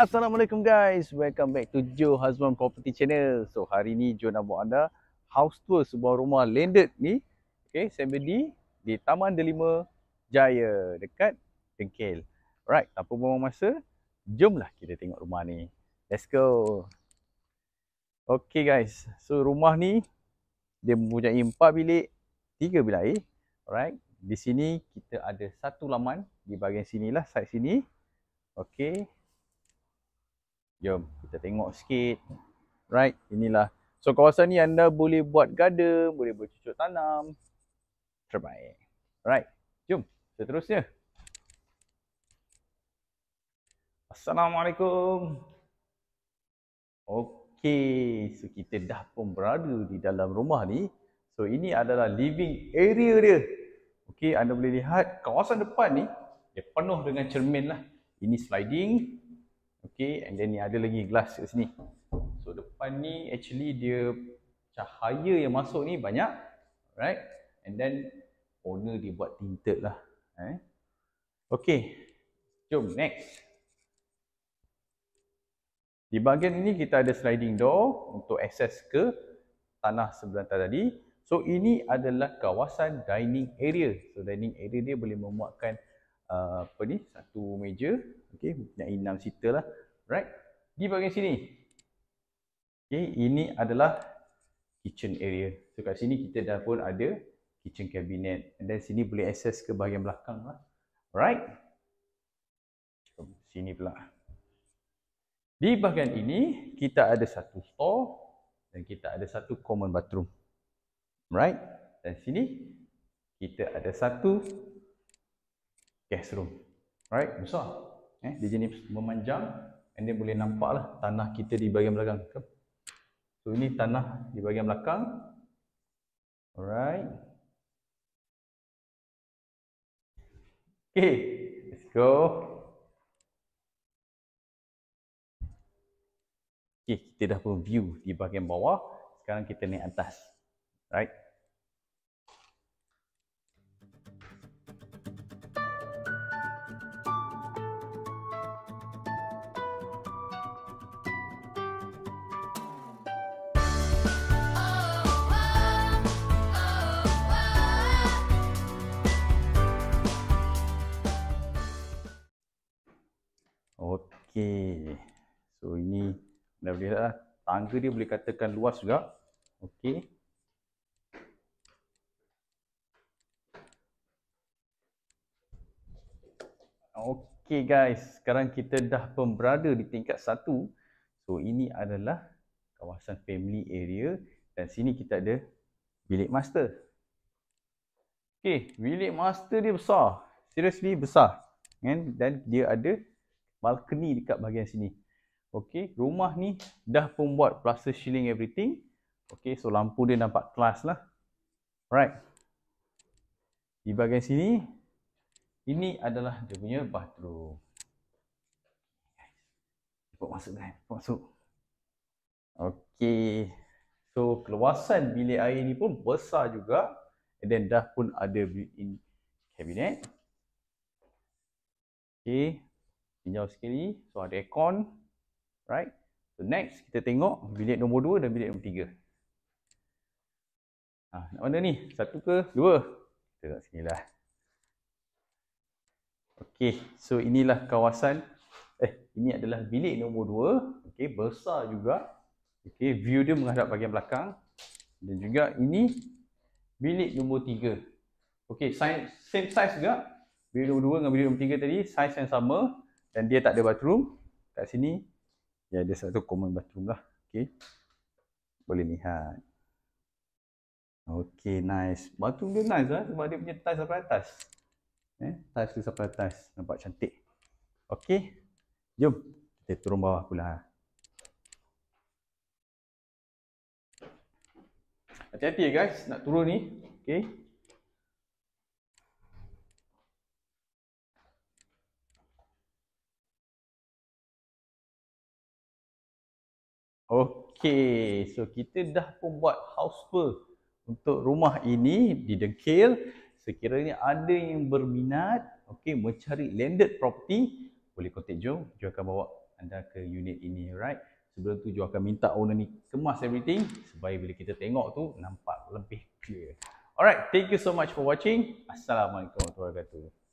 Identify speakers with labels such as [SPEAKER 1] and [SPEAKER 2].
[SPEAKER 1] Assalamualaikum guys. Welcome back to Joe Hazman Property Channel. So hari ni Joe nak buat anda house tour sebuah rumah landed ni. Okay, SMBD di Taman Delima Jaya dekat Tengkil. Alright, tanpa buang masa, lah kita tengok rumah ni. Let's go. Okay guys, so rumah ni dia mempunyai 4 bilik, 3 bilik air. Alright, di sini kita ada satu laman di bahagian sini lah, side sini. Okay, Jom kita tengok sikit. Right, inilah. So kawasan ni anda boleh buat garden, boleh buat bercucuk tanam. Terbaik. Right, jom terusnya. Assalamualaikum. Okay, so kita dah pun berada di dalam rumah ni. So ini adalah living area dia. Okay, anda boleh lihat kawasan depan ni dia penuh dengan cermin lah. Ini sliding, Okay, and then ni ada lagi glass kat sini. So depan ni actually dia cahaya yang masuk ni banyak. Right? And then owner dia buat tinted lah. Eh? Okay. Jom next. Di bahagian ini kita ada sliding door untuk akses ke tanah sebelah tadi. So ini adalah kawasan dining area. So dining area dia boleh memuatkan Uh, apa ni satu meja okey mempunyai 6 seater lah right di bahagian sini okey ini adalah kitchen area so kat sini kita dah pun ada kitchen cabinet and then sini boleh access ke bahagian belakang lah right so, sini pula di bahagian ini kita ada satu store dan kita ada satu common bathroom right dan sini kita ada satu guest room. Alright, besar. Eh, dia jenis memanjang and then boleh nampak lah tanah kita di bahagian belakang. So, ini tanah di bahagian belakang. Alright. Okay, let's go. Okay, kita dah view di bahagian bawah. Sekarang kita naik atas. Right. Okey. So ini dah boleh lah. Tangga dia boleh katakan luas juga. Okey. Okey guys, sekarang kita dah pun berada di tingkat satu. So ini adalah kawasan family area dan sini kita ada bilik master. Okey, bilik master dia besar. Seriously besar. Kan? Dan dia ada balcony dekat bahagian sini. Okey, rumah ni dah pun buat plaster ceiling everything. Okey, so lampu dia nampak kelas lah. Alright. Di bahagian sini, ini adalah dia punya bathroom. Cepat masuk dah. Kan? Cepat masuk. Okey. So, keluasan bilik air ni pun besar juga. And then dah pun ada built-in cabinet. Okey pinjau sekali. So ada aircon. Right. So next kita tengok bilik nombor dua dan bilik nombor tiga. Ha, nak mana ni? Satu ke? Dua? Kita tengok sini lah. Okay. So inilah kawasan. Eh, ini adalah bilik nombor dua. Okay. Besar juga. Okay. View dia menghadap bagian belakang. Dan juga ini bilik nombor tiga. Okay. Same, size juga. Bilik nombor dua dengan bilik nombor tiga tadi. Size yang sama dan dia tak ada bathroom kat sini ya ada satu common bathroom lah okay. boleh lihat Okay nice bathroom dia nice lah sebab dia punya tiles sampai atas eh tiles tu sampai atas nampak cantik Okay, jom kita turun bawah pula hati-hati guys nak turun ni okay. Okey, so kita dah pun buat house tour untuk rumah ini di Dengkil. Sekiranya ada yang berminat okey mencari landed property, boleh contact Joe. Joe akan bawa anda ke unit ini, right? Sebelum tu Joe akan minta owner ni kemas everything supaya bila kita tengok tu nampak lebih clear. Alright, thank you so much for watching. Assalamualaikum warahmatullahi wabarakatuh.